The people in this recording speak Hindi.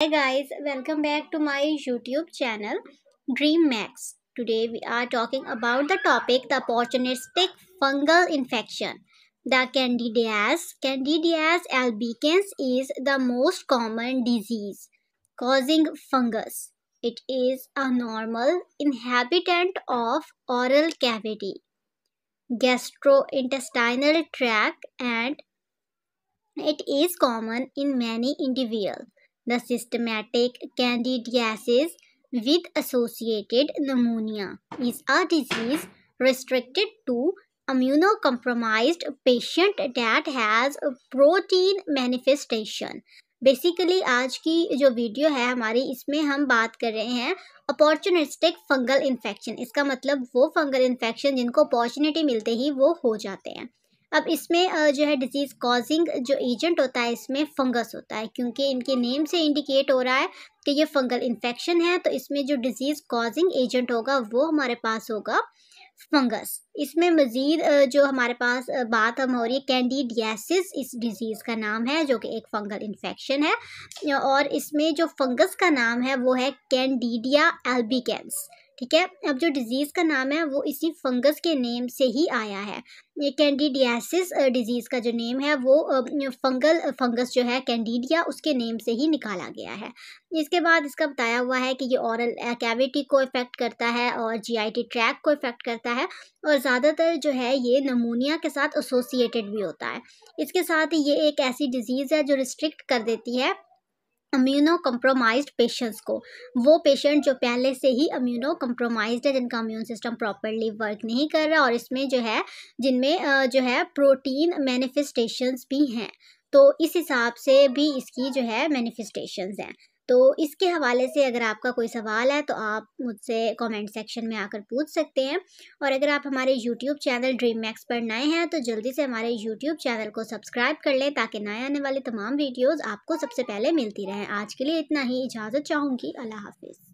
Hi guys, welcome back to my YouTube channel Dream Max. Today we are talking about the topic the opportunistic fungal infection. The Candidiasis, Candidiasis albicans is the most common disease causing fungus. It is a normal inhabitant of oral cavity, gastrointestinal tract and it is common in many individuals the systematic candidiasis with associated pneumonia is a disease restricted to immunocompromise patient that has protean manifestation basically आज की जो वीडियो है हमारी इसमें हम बात कर रहे हैं अपॉर्चुनिस्टिक फंगल इन्फेक्शन इसका मतलब वो फंगल इन्फेक्शन जिनको अपॉर्चुनिटी मिलते ही वो हो जाते हैं अब इसमें जो है डिजीज़ कॉजिंग जो एजेंट होता है इसमें फंगस होता है क्योंकि इनके नेम से इंडिकेट हो रहा है कि ये फंगल इन्फेक्शन है तो इसमें जो डिजीज़ कॉजिंग एजेंट होगा वो हमारे पास होगा फंगस इसमें मज़ीद जो हमारे पास बात हम हो रही है कैंडीडियासिस इस डिज़ीज़ का नाम है जो कि एक फंगल इन्फेक्शन है और इसमें जो फंगस का नाम है वो है कैंडीडिया एल्बिकेंस ठीक है अब जो डिज़ीज़ का नाम है वो इसी फंगस के नेम से ही आया है कैंडिडियासिस डिज़ीज़ का जो नेम है वो फंगल फंगस जो है कैंडिडिया उसके नेम से ही निकाला गया है इसके बाद इसका बताया हुआ है कि ये औरल कैविटी को इफ़ेक्ट करता है और जीआईटी ट्रैक को इफ़ेक्ट करता है और ज़्यादातर जो है ये नमूनिया के साथ एसोसिएटेड भी होता है इसके साथ ही ये एक ऐसी डिज़ीज़ है जो रिस्ट्रिक्ट कर देती है अम्यूनो कम्प्रोमाइज पेशेंट्स को वो पेशेंट जो पहले से ही अम्यूनो कम्प्रोमाइज है जिनका अम्यून सिस्टम प्रॉपरली वर्क नहीं कर रहा और इसमें जो है जिनमें जो है प्रोटीन मैनिफेस्टेशंस भी हैं तो इस हिसाब से भी इसकी जो है मैनिफेस्टेशंस हैं तो इसके हवाले से अगर आपका कोई सवाल है तो आप मुझसे कमेंट सेक्शन में आकर पूछ सकते हैं और अगर आप हमारे यूट्यूब चैनल ड्रीम मैक्स पर नए हैं तो जल्दी से हमारे यूट्यूब चैनल को सब्सक्राइब कर लें ताकि नए आने वाले तमाम वीडियोज़ आपको सबसे पहले मिलती रहें आज के लिए इतना ही इजाज़त चाहूँगी अल्लाह हाफिज़